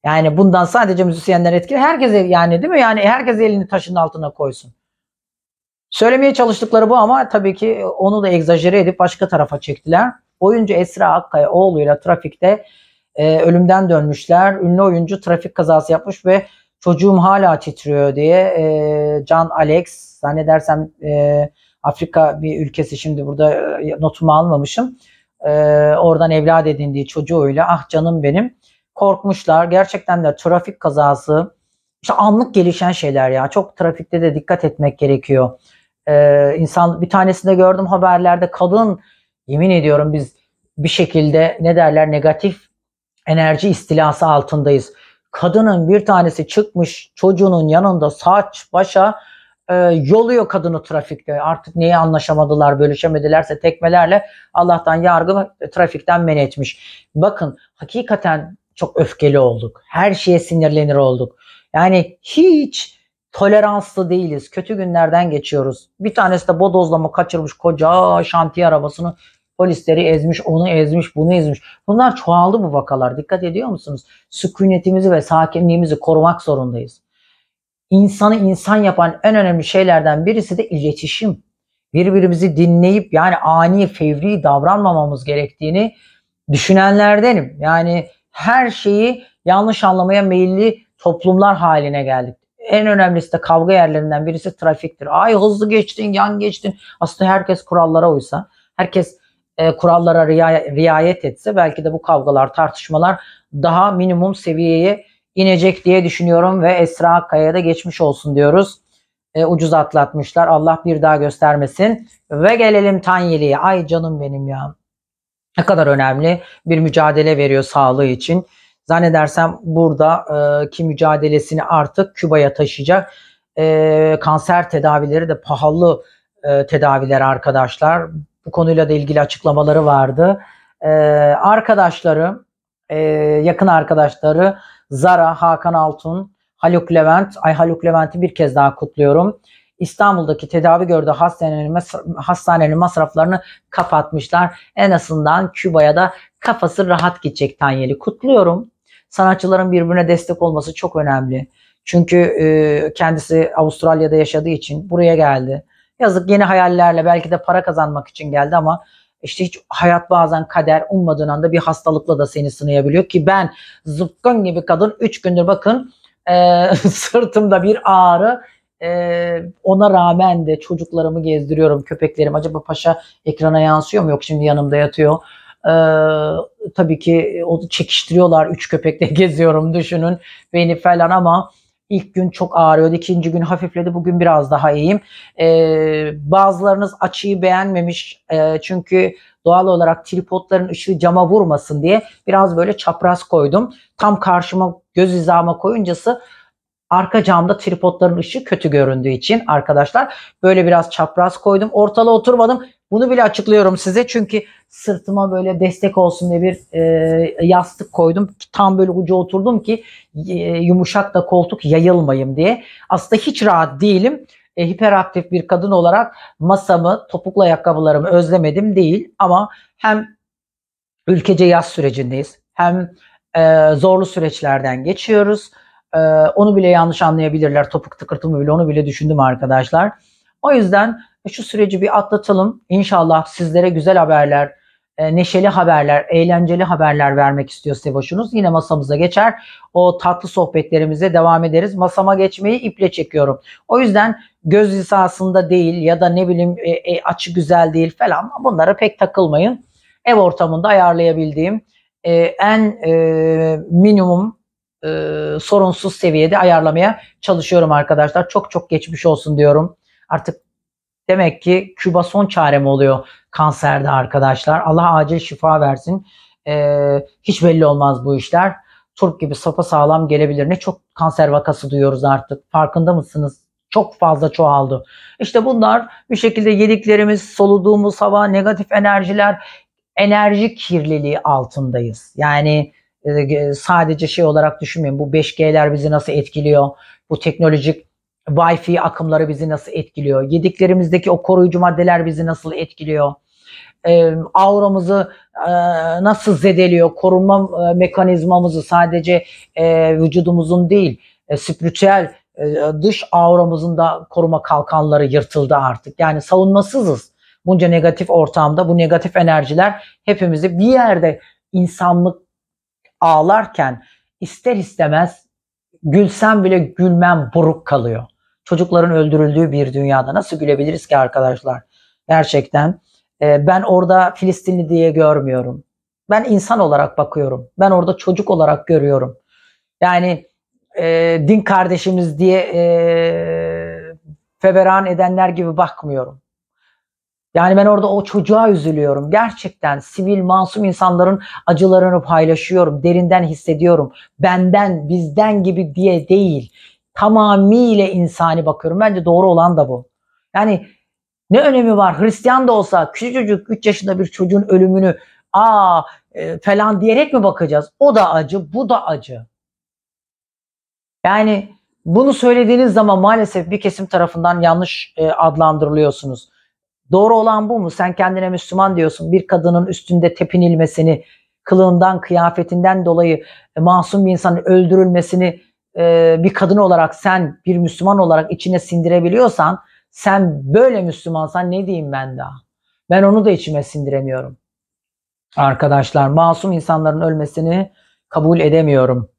S1: Yani bundan sadece müzisyenler etkili. Herkese yani değil mi? Yani herkes elini taşın altına koysun. Söylemeye çalıştıkları bu ama tabii ki onu da egzajere edip başka tarafa çektiler. Oyuncu Esra Akkaya oğluyla trafikte e, ölümden dönmüşler. Ünlü oyuncu trafik kazası yapmış ve çocuğum hala titriyor diye e, Can Alex zannedersem e, Afrika bir ülkesi şimdi burada e, notumu almamışım. E, oradan evlat edindiği çocuğuyla ah canım benim korkmuşlar. Gerçekten de trafik kazası işte anlık gelişen şeyler ya. Çok trafikte de dikkat etmek gerekiyor. Ee, insan bir tanesinde gördüm haberlerde kadın yemin ediyorum biz bir şekilde ne derler negatif enerji istilası altındayız. Kadının bir tanesi çıkmış çocuğunun yanında saç başa e, yoluyor kadını trafikte. Artık neyi anlaşamadılar, bölüşemedilerse tekmelerle Allah'tan yargı e, trafikten men etmiş. Bakın hakikaten çok öfkeli olduk. Her şeye sinirlenir olduk. Yani hiç toleranslı değiliz. Kötü günlerden geçiyoruz. Bir tanesi de bodozlama kaçırmış koca şantiye arabasını Polisleri ezmiş, onu ezmiş, bunu ezmiş. Bunlar çoğaldı bu vakalar. Dikkat ediyor musunuz? Sükunetimizi ve sakinliğimizi korumak zorundayız. İnsanı insan yapan en önemli şeylerden birisi de iletişim. Birbirimizi dinleyip yani ani, fevri davranmamamız gerektiğini düşünenlerdenim. Yani her şeyi yanlış anlamaya meyilli toplumlar haline geldik. En önemlisi de kavga yerlerinden birisi trafiktir. Ay hızlı geçtin, yan geçtin. Aslında herkes kurallara uysa, herkes e, kurallara riayet etse belki de bu kavgalar, tartışmalar daha minimum seviyeye inecek diye düşünüyorum ve Esra kayaya da geçmiş olsun diyoruz. E, ucuz atlatmışlar. Allah bir daha göstermesin. Ve gelelim Tanyeli'ye. Ay canım benim ya. Ne kadar önemli bir mücadele veriyor sağlığı için. Zannedersem burada e, ki mücadelesini artık Küba'ya taşıyacak. E, kanser tedavileri de pahalı e, tedaviler arkadaşlar. Bu konuyla da ilgili açıklamaları vardı. E, arkadaşları, e, yakın arkadaşları Zara, Hakan Altun, Haluk Levent, ay Haluk Levent'i bir kez daha kutluyorum. İstanbul'daki tedavi gördüğü hastanenin, hastanenin masraflarını kapatmışlar. En azından Küba'ya da kafası rahat gidecek Tanyeli. Kutluyorum. Sanatçıların birbirine destek olması çok önemli. Çünkü e, kendisi Avustralya'da yaşadığı için buraya geldi. Yazık yeni hayallerle belki de para kazanmak için geldi ama işte hiç hayat bazen kader ummadığın anda bir hastalıkla da seni sınayabiliyor ki ben zıpkın gibi kadın 3 gündür bakın e, sırtımda bir ağrı e, ona rağmen de çocuklarımı gezdiriyorum köpeklerim acaba paşa ekrana yansıyor mu yok şimdi yanımda yatıyor e, tabii ki onu çekiştiriyorlar 3 köpekle geziyorum düşünün beni falan ama İlk gün çok ağrıyordu, ikinci gün hafifledi, bugün biraz daha iyiyim. Ee, bazılarınız açıyı beğenmemiş e, çünkü doğal olarak tripodların ışığı cama vurmasın diye biraz böyle çapraz koydum. Tam karşıma göz hizama koyuncası arka camda tripodların ışığı kötü göründüğü için arkadaşlar böyle biraz çapraz koydum. ortala oturmadım. Bunu bile açıklıyorum size çünkü sırtıma böyle destek olsun diye bir e, yastık koydum. Tam böyle ucu oturdum ki e, yumuşak da koltuk yayılmayayım diye. Aslında hiç rahat değilim. E, hiperaktif bir kadın olarak masamı, topuklu ayakkabılarımı özlemedim değil. Ama hem ülkece yaz sürecindeyiz hem e, zorlu süreçlerden geçiyoruz. E, onu bile yanlış anlayabilirler. Topuk tıkırtımı bile onu bile düşündüm arkadaşlar. O yüzden şu süreci bir atlatalım. İnşallah sizlere güzel haberler, e, neşeli haberler, eğlenceli haberler vermek istiyor Sevaş'ınız. Yine masamıza geçer. O tatlı sohbetlerimize devam ederiz. Masama geçmeyi iple çekiyorum. O yüzden göz hizasında değil ya da ne bileyim e, e, açı güzel değil falan bunlara pek takılmayın. Ev ortamında ayarlayabildiğim en minimum sorunsuz seviyede ayarlamaya çalışıyorum arkadaşlar. Çok çok geçmiş olsun diyorum. Artık Demek ki Küba son çarem oluyor kanserde arkadaşlar. Allah acil şifa versin. Ee, hiç belli olmaz bu işler. Turp gibi sapa sağlam gelebilir. Ne çok kanser vakası duyuyoruz artık. Farkında mısınız? Çok fazla çoğaldı. İşte bunlar bir şekilde yediklerimiz, soluduğumuz hava, negatif enerjiler, enerji kirliliği altındayız. Yani e, sadece şey olarak düşünmeyin. Bu 5G'ler bizi nasıl etkiliyor? Bu teknolojik Wi-Fi akımları bizi nasıl etkiliyor? Yediklerimizdeki o koruyucu maddeler bizi nasıl etkiliyor? E, auramızı e, nasıl zedeliyor? Korunma e, mekanizmamızı sadece e, vücudumuzun değil, e, spiritüel e, dış auramızın da koruma kalkanları yırtıldı artık. Yani savunmasızız. Bunca negatif ortamda bu negatif enerjiler hepimizi bir yerde insanlık ağlarken ister istemez gülsem bile gülmem buruk kalıyor çocukların öldürüldüğü bir dünyada nasıl gülebiliriz ki arkadaşlar? Gerçekten e, ben orada Filistinli diye görmüyorum. Ben insan olarak bakıyorum. Ben orada çocuk olarak görüyorum. Yani e, din kardeşimiz diye e, feveran edenler gibi bakmıyorum. Yani ben orada o çocuğa üzülüyorum. Gerçekten sivil masum insanların acılarını paylaşıyorum. Derinden hissediyorum. Benden, bizden gibi diye değil. Tamamiyle insani bakıyorum. Bence doğru olan da bu. Yani ne önemi var? Hristiyan da olsa küçük çocuk 3 yaşında bir çocuğun ölümünü aa e, falan diyerek mi bakacağız? O da acı, bu da acı. Yani bunu söylediğiniz zaman maalesef bir kesim tarafından yanlış e, adlandırılıyorsunuz. Doğru olan bu mu? Sen kendine Müslüman diyorsun. Bir kadının üstünde tepinilmesini, kılığından, kıyafetinden dolayı e, masum bir insanın öldürülmesini e, bir kadın olarak sen bir Müslüman olarak içine sindirebiliyorsan sen böyle Müslümansan ne diyeyim ben daha? Ben onu da içime sindiremiyorum. Arkadaşlar masum insanların ölmesini kabul edemiyorum.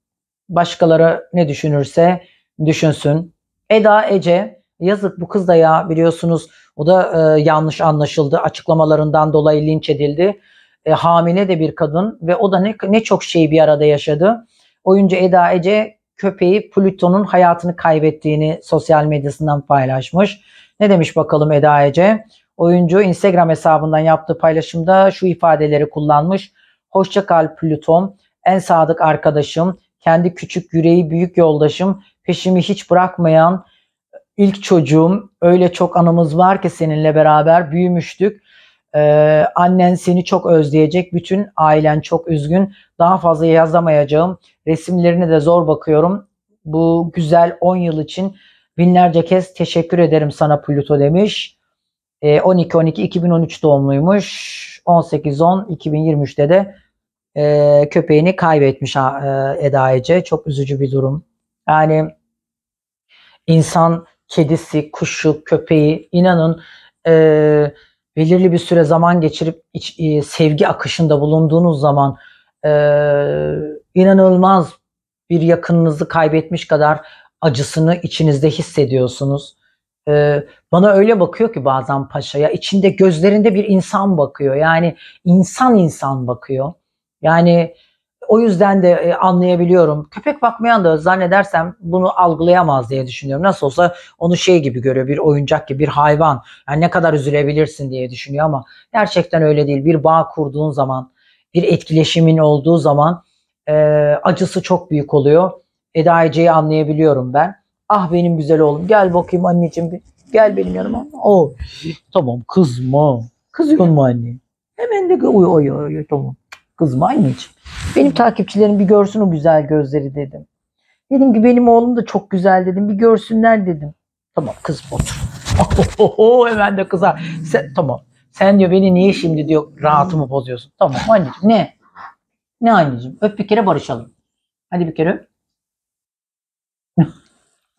S1: Başkaları ne düşünürse düşünsün. Eda Ece yazık bu kız da ya biliyorsunuz o da e, yanlış anlaşıldı. Açıklamalarından dolayı linç edildi. E, hamile de bir kadın ve o da ne, ne çok şey bir arada yaşadı. Oyuncu Eda Ece köpeği Plüton'un hayatını kaybettiğini sosyal medyasından paylaşmış. Ne demiş bakalım Eda Ece? Oyuncu Instagram hesabından yaptığı paylaşımda şu ifadeleri kullanmış. Hoşça kal Plüton, en sadık arkadaşım, kendi küçük yüreği büyük yoldaşım, peşimi hiç bırakmayan ilk çocuğum. Öyle çok anımız var ki seninle beraber büyümüştük. Ee, annen seni çok özleyecek, bütün ailen çok üzgün. Daha fazla yazamayacağım. Resimlerine de zor bakıyorum. Bu güzel 10 yıl için binlerce kez teşekkür ederim sana Pluto demiş. E, ee, 12-12-2013 doğumluymuş. 18-10-2023'te de e, köpeğini kaybetmiş e, Eda Ece. Çok üzücü bir durum. Yani insan kedisi, kuşu, köpeği inanın e, belirli bir süre zaman geçirip iç, e, sevgi akışında bulunduğunuz zaman e, inanılmaz bir yakınınızı kaybetmiş kadar acısını içinizde hissediyorsunuz. Ee, bana öyle bakıyor ki bazen paşaya içinde gözlerinde bir insan bakıyor. Yani insan insan bakıyor. Yani o yüzden de e, anlayabiliyorum. Köpek bakmayan da zannedersem bunu algılayamaz diye düşünüyorum. Nasıl olsa onu şey gibi görüyor bir oyuncak gibi bir hayvan. Yani ne kadar üzülebilirsin diye düşünüyor ama gerçekten öyle değil. Bir bağ kurduğun zaman bir etkileşimin olduğu zaman e, acısı çok büyük oluyor. Eda Ece'yi anlayabiliyorum ben. Ah benim güzel oğlum gel bakayım anneciğim bir gel benim yanıma. O tamam kızma. Kızıyorsun mu anne? Hemen de uyu uyu uyu tamam. Kızma anneciğim. Benim takipçilerim bir görsün o güzel gözleri dedim. Dedim ki benim oğlum da çok güzel dedim. Bir görsünler dedim. Tamam kız otur. Ohoho, hemen de kızar. Sen, tamam. Sen diyor beni niye şimdi diyor rahatımı bozuyorsun. Tamam anneciğim ne? Ne anneciğim? Öp bir kere barışalım. Hadi bir kere öp.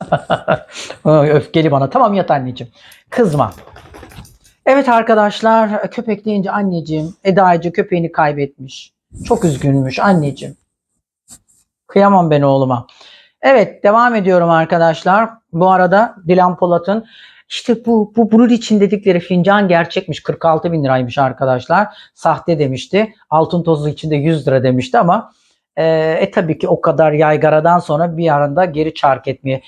S1: Öfkeli bana. Tamam yat anneciğim. Kızma. Evet arkadaşlar köpek deyince anneciğim Eda'cı köpeğini kaybetmiş. Çok üzgünmüş anneciğim. Kıyamam ben oğluma. Evet devam ediyorum arkadaşlar. Bu arada Dilan Polat'ın işte bu, bu bunun için dedikleri fincan gerçekmiş 46 bin liraymış arkadaşlar. Sahte demişti. Altın tozu içinde 100 lira demişti ama e, e tabii ki o kadar yaygaradan sonra bir aranda geri çark etmeye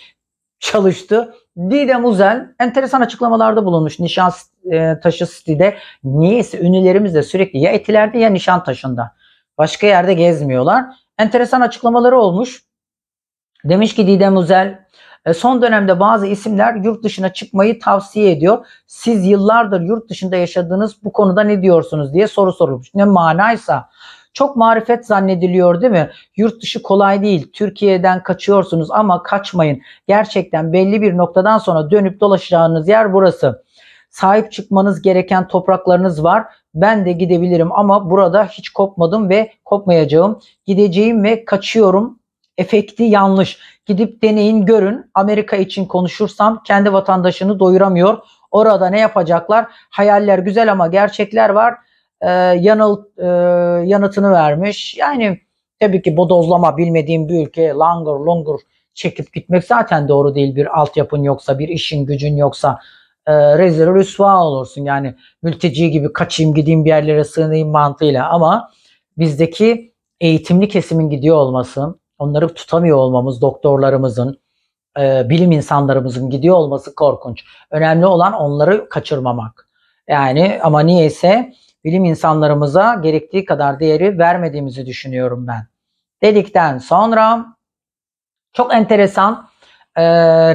S1: çalıştı. Didem Uzel enteresan açıklamalarda bulunmuş. Nişan e, taşı City'de niyeyse ünlülerimiz de sürekli ya etilerde ya nişan taşında. Başka yerde gezmiyorlar. Enteresan açıklamaları olmuş. Demiş ki Didem Uzel e, son dönemde bazı isimler yurt dışına çıkmayı tavsiye ediyor. Siz yıllardır yurt dışında yaşadınız bu konuda ne diyorsunuz diye soru sorulmuş. Ne manaysa çok marifet zannediliyor değil mi? Yurt dışı kolay değil. Türkiye'den kaçıyorsunuz ama kaçmayın. Gerçekten belli bir noktadan sonra dönüp dolaşacağınız yer burası. Sahip çıkmanız gereken topraklarınız var. Ben de gidebilirim ama burada hiç kopmadım ve kopmayacağım. Gideceğim ve kaçıyorum efekti yanlış. Gidip deneyin görün. Amerika için konuşursam kendi vatandaşını doyuramıyor. Orada ne yapacaklar? Hayaller güzel ama gerçekler var. Ee, yanıl, e, yanıtını vermiş. Yani tabii ki bodozlama bilmediğim bir ülke langır longur çekip gitmek zaten doğru değil. Bir altyapın yoksa, bir işin gücün yoksa e, rezil rüsva olursun. Yani mülteci gibi kaçayım gideyim bir yerlere sığınayım mantığıyla ama bizdeki eğitimli kesimin gidiyor olması, onları tutamıyor olmamız, doktorlarımızın, e, bilim insanlarımızın gidiyor olması korkunç. Önemli olan onları kaçırmamak. Yani ama niyeyse bilim insanlarımıza gerektiği kadar değeri vermediğimizi düşünüyorum ben. Dedikten sonra çok enteresan e,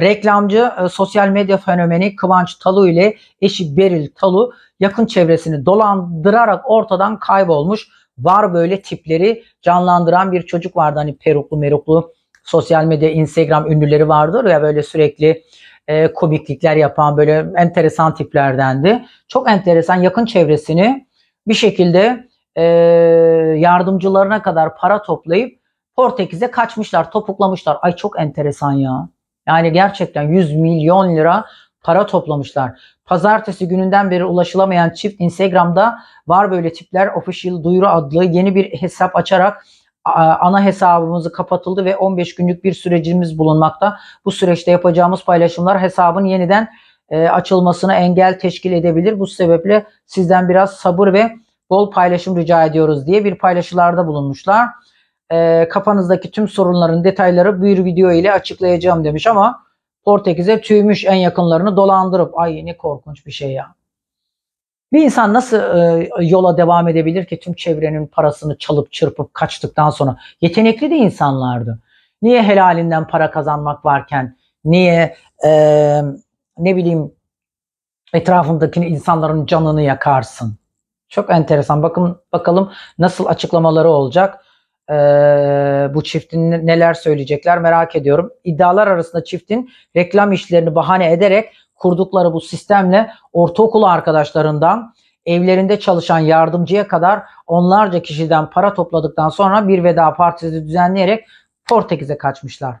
S1: reklamcı e, sosyal medya fenomeni Kıvanç Talu ile eşi Beril Talu yakın çevresini dolandırarak ortadan kaybolmuş var böyle tipleri canlandıran bir çocuk vardı. Hani peruklu meruklu sosyal medya Instagram ünlüleri vardır ya böyle sürekli e, komiklikler yapan böyle enteresan tiplerdendi. Çok enteresan yakın çevresini bir şekilde e, yardımcılarına kadar para toplayıp Portekiz'e kaçmışlar, topuklamışlar. Ay çok enteresan ya. Yani gerçekten 100 milyon lira para toplamışlar. Pazartesi gününden beri ulaşılamayan çift Instagram'da var böyle tipler official duyuru adlı yeni bir hesap açarak ana hesabımızı kapatıldı ve 15 günlük bir sürecimiz bulunmakta. Bu süreçte yapacağımız paylaşımlar hesabın yeniden e, açılmasına engel teşkil edebilir. Bu sebeple sizden biraz sabır ve bol paylaşım rica ediyoruz diye bir paylaşılarda bulunmuşlar. E, kafanızdaki tüm sorunların detayları bir video ile açıklayacağım demiş ama Portekiz'e tüymüş en yakınlarını dolandırıp ay ne korkunç bir şey ya. Bir insan nasıl e, yola devam edebilir ki tüm çevrenin parasını çalıp çırpıp kaçtıktan sonra? Yetenekli de insanlardı. Niye helalinden para kazanmak varken, niye e, ne bileyim etrafındaki insanların canını yakarsın? Çok enteresan. Bakın bakalım nasıl açıklamaları olacak e, bu çiftin neler söyleyecekler merak ediyorum. İddialar arasında çiftin reklam işlerini bahane ederek kurdukları bu sistemle ortaokul arkadaşlarından evlerinde çalışan yardımcıya kadar onlarca kişiden para topladıktan sonra bir veda partisi düzenleyerek Portekiz'e kaçmışlar.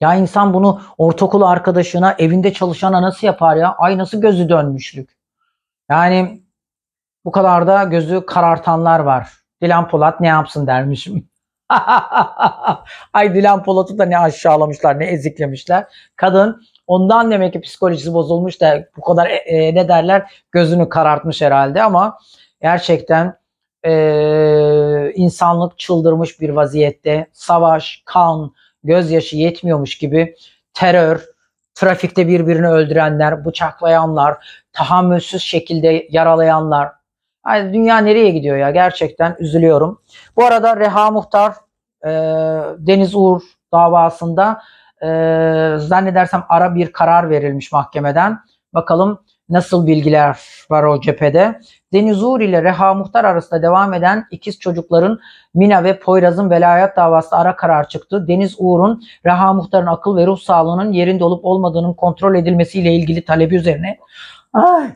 S1: Ya insan bunu ortaokul arkadaşına, evinde çalışana nasıl yapar ya? Ay nasıl gözü dönmüşlük. Yani bu kadar da gözü karartanlar var. Dilan Polat ne yapsın dermişim. Ay Dilan Polat'ı da ne aşağılamışlar ne eziklemişler. Kadın ondan demek ki psikolojisi bozulmuş da bu kadar e, e, ne derler gözünü karartmış herhalde ama gerçekten e, insanlık çıldırmış bir vaziyette. Savaş, kan, gözyaşı yetmiyormuş gibi terör, trafikte birbirini öldürenler, bıçaklayanlar, tahammülsüz şekilde yaralayanlar, yani dünya nereye gidiyor ya gerçekten üzülüyorum. Bu arada Reha Muhtar e, Deniz Uğur davasında e, zannedersem ara bir karar verilmiş mahkemeden. Bakalım nasıl bilgiler var o cephede. Deniz Uğur ile Reha Muhtar arasında devam eden ikiz çocukların Mina ve Poyraz'ın velayet davası ara karar çıktı. Deniz Uğur'un Reha Muhtar'ın akıl ve ruh sağlığının yerinde olup olmadığının kontrol edilmesiyle ilgili talebi üzerine ay,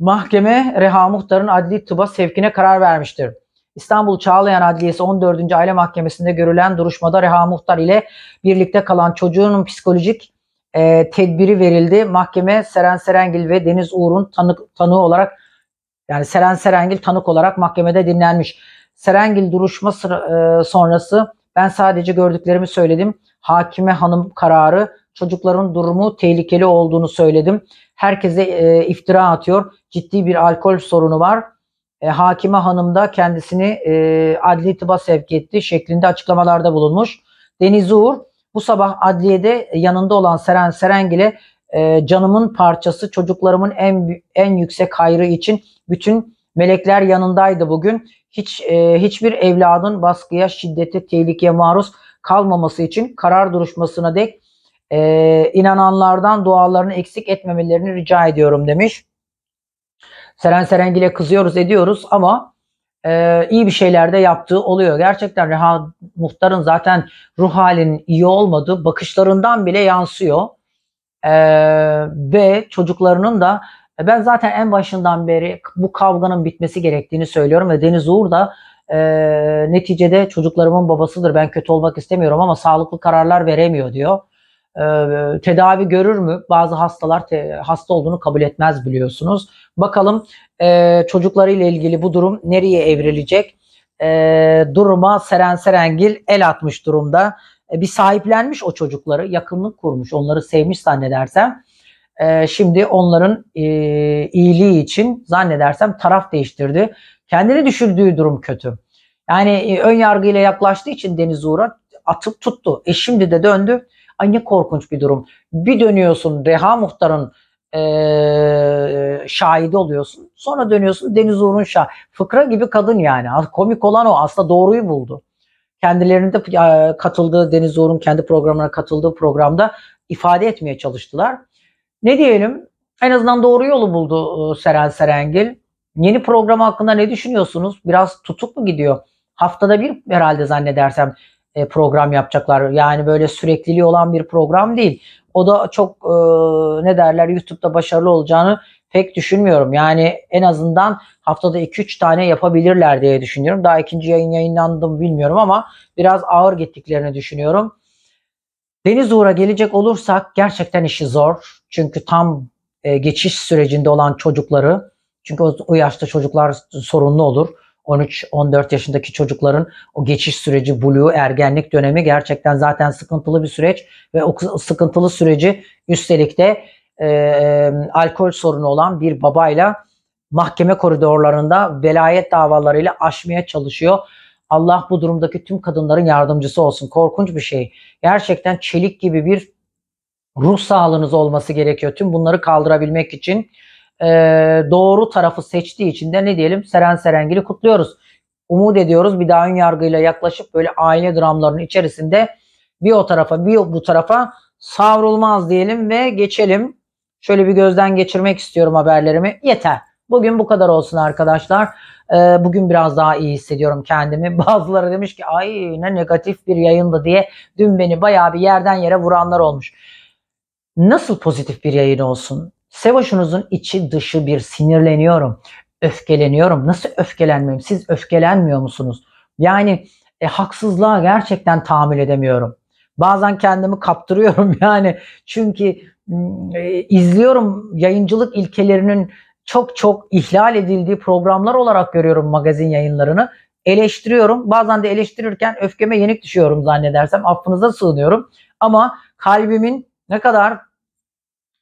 S1: Mahkeme Reha Muhtar'ın adli tıba sevkine karar vermiştir. İstanbul Çağlayan Adliyesi 14. Aile Mahkemesi'nde görülen duruşmada Reha Muhtar ile birlikte kalan çocuğunun psikolojik e, tedbiri verildi. Mahkeme Seren Serengil ve Deniz Uğur'un tanık, tanığı olarak yani Seren Serengil tanık olarak mahkemede dinlenmiş. Serengil duruşma sıra, e, sonrası ben sadece gördüklerimi söyledim. Hakime hanım kararı çocukların durumu tehlikeli olduğunu söyledim. Herkese e, iftira atıyor. Ciddi bir alkol sorunu var. E, Hakime Hanım da kendisini e, adli tıba sevk etti şeklinde açıklamalarda bulunmuş. Deniz Uğur bu sabah adliyede yanında olan Seren Serengil'e e, canımın parçası çocuklarımın en en yüksek hayrı için bütün melekler yanındaydı bugün. Hiç e, hiçbir evladın baskıya, şiddete, tehlikeye maruz kalmaması için karar duruşmasına dek e, inananlardan dualarını eksik etmemelerini rica ediyorum demiş. Seren Serengil'e kızıyoruz ediyoruz ama e, iyi bir şeyler de yaptığı oluyor. Gerçekten Reha Muhtar'ın zaten ruh halinin iyi olmadığı bakışlarından bile yansıyor. E, ve çocuklarının da e, ben zaten en başından beri bu kavganın bitmesi gerektiğini söylüyorum ve Deniz Uğur da e, neticede çocuklarımın babasıdır ben kötü olmak istemiyorum ama sağlıklı kararlar veremiyor diyor. Ee, tedavi görür mü? Bazı hastalar te, hasta olduğunu kabul etmez biliyorsunuz. Bakalım e, çocuklarıyla ilgili bu durum nereye evrilecek? E, duruma Seren Serengil el atmış durumda. E, bir sahiplenmiş o çocukları, yakınlık kurmuş, onları sevmiş zannedersem. E, şimdi onların e, iyiliği için zannedersem taraf değiştirdi. Kendini düşürdüğü durum kötü. Yani e, ön yargıyla yaklaştığı için Deniz Uğur'a atıp tuttu. E şimdi de döndü Ay ne korkunç bir durum. Bir dönüyorsun Reha Muhtar'ın e, şahidi oluyorsun. Sonra dönüyorsun Deniz Uğur'un şah. Fıkra gibi kadın yani. Komik olan o. Aslında doğruyu buldu. Kendilerinde katıldığı Deniz Uğur'un kendi programına katıldığı programda ifade etmeye çalıştılar. Ne diyelim? En azından doğru yolu buldu Seren Serengil. Yeni program hakkında ne düşünüyorsunuz? Biraz tutuk mu gidiyor? Haftada bir herhalde zannedersem e, program yapacaklar. Yani böyle sürekliliği olan bir program değil. O da çok e, ne derler YouTube'da başarılı olacağını pek düşünmüyorum. Yani en azından haftada 2-3 tane yapabilirler diye düşünüyorum. Daha ikinci yayın yayınlandı bilmiyorum ama biraz ağır gittiklerini düşünüyorum. Deniz Uğur'a gelecek olursak gerçekten işi zor. Çünkü tam e, geçiş sürecinde olan çocukları çünkü o yaşta çocuklar sorunlu olur. 13-14 yaşındaki çocukların o geçiş süreci, blue, ergenlik dönemi gerçekten zaten sıkıntılı bir süreç ve o sıkıntılı süreci üstelik de e, alkol sorunu olan bir babayla mahkeme koridorlarında velayet davalarıyla aşmaya çalışıyor. Allah bu durumdaki tüm kadınların yardımcısı olsun. Korkunç bir şey. Gerçekten çelik gibi bir ruh sağlığınız olması gerekiyor. Tüm bunları kaldırabilmek için e, doğru tarafı seçtiği için de ne diyelim Seren Serengil'i kutluyoruz. Umut ediyoruz bir daha ön yargıyla yaklaşıp böyle aile dramlarının içerisinde bir o tarafa bir bu tarafa savrulmaz diyelim ve geçelim. Şöyle bir gözden geçirmek istiyorum haberlerimi. Yeter. Bugün bu kadar olsun arkadaşlar. Ee, bugün biraz daha iyi hissediyorum kendimi. Bazıları demiş ki ay ne negatif bir yayında diye dün beni bayağı bir yerden yere vuranlar olmuş. Nasıl pozitif bir yayın olsun? Sevaşınızın içi dışı bir sinirleniyorum, öfkeleniyorum. Nasıl öfkelenmeyeyim? Siz öfkelenmiyor musunuz? Yani e, haksızlığa gerçekten tahammül edemiyorum. Bazen kendimi kaptırıyorum yani. Çünkü mm, e, izliyorum yayıncılık ilkelerinin çok çok ihlal edildiği programlar olarak görüyorum magazin yayınlarını. Eleştiriyorum. Bazen de eleştirirken öfkeme yenik düşüyorum zannedersem. Affınıza sığınıyorum. Ama kalbimin ne kadar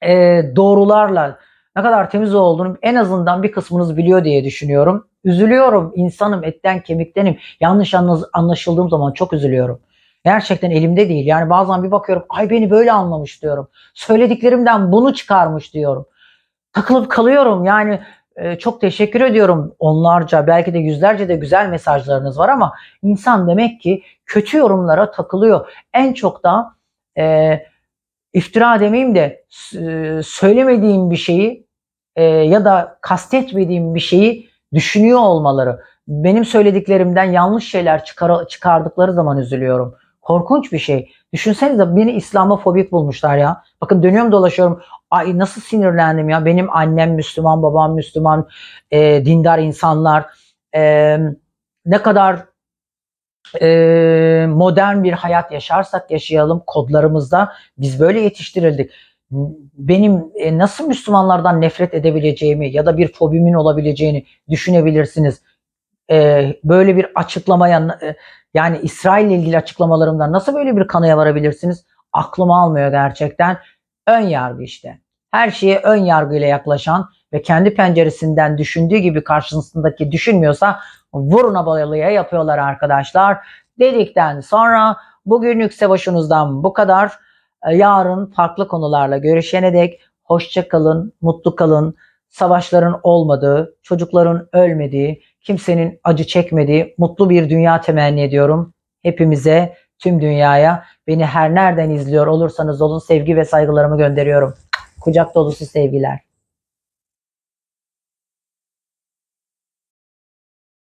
S1: e, doğrularla ne kadar temiz olduğunu en azından bir kısmınız biliyor diye düşünüyorum. Üzülüyorum insanım etten kemiktenim. Yanlış anlaşıldığım zaman çok üzülüyorum. Gerçekten elimde değil. Yani bazen bir bakıyorum ay beni böyle anlamış diyorum. Söylediklerimden bunu çıkarmış diyorum. Takılıp kalıyorum yani e, çok teşekkür ediyorum onlarca belki de yüzlerce de güzel mesajlarınız var ama insan demek ki kötü yorumlara takılıyor. En çok da e, iftira demeyeyim de e, söylemediğim bir şeyi e, ya da kastetmediğim bir şeyi düşünüyor olmaları. Benim söylediklerimden yanlış şeyler çıkar, çıkardıkları zaman üzülüyorum. Korkunç bir şey. Düşünsenize beni İslamofobik bulmuşlar ya. Bakın dönüyorum dolaşıyorum. Ay nasıl sinirlendim ya. Benim annem Müslüman, babam Müslüman, e, dindar insanlar. E, ne kadar e, modern bir hayat yaşarsak yaşayalım kodlarımızda biz böyle yetiştirildik. Benim e, nasıl Müslümanlardan nefret edebileceğimi ya da bir fobimin olabileceğini düşünebilirsiniz. E, böyle bir açıklamaya e, yani İsrail ile ilgili açıklamalarımdan nasıl böyle bir kanıya varabilirsiniz? Aklım almıyor gerçekten. Ön yargı işte. Her şeye ön yargıyla yaklaşan ve kendi penceresinden düşündüğü gibi karşısındaki düşünmüyorsa vuruna balıya yapıyorlar arkadaşlar. Dedikten sonra bugünlük savaşınızdan bu kadar. E, yarın farklı konularla görüşene dek hoşça kalın, mutlu kalın. Savaşların olmadığı, çocukların ölmediği, kimsenin acı çekmediği mutlu bir dünya temenni ediyorum. Hepimize, tüm dünyaya beni her nereden izliyor olursanız olun sevgi ve saygılarımı gönderiyorum. Kucak dolusu sevgiler.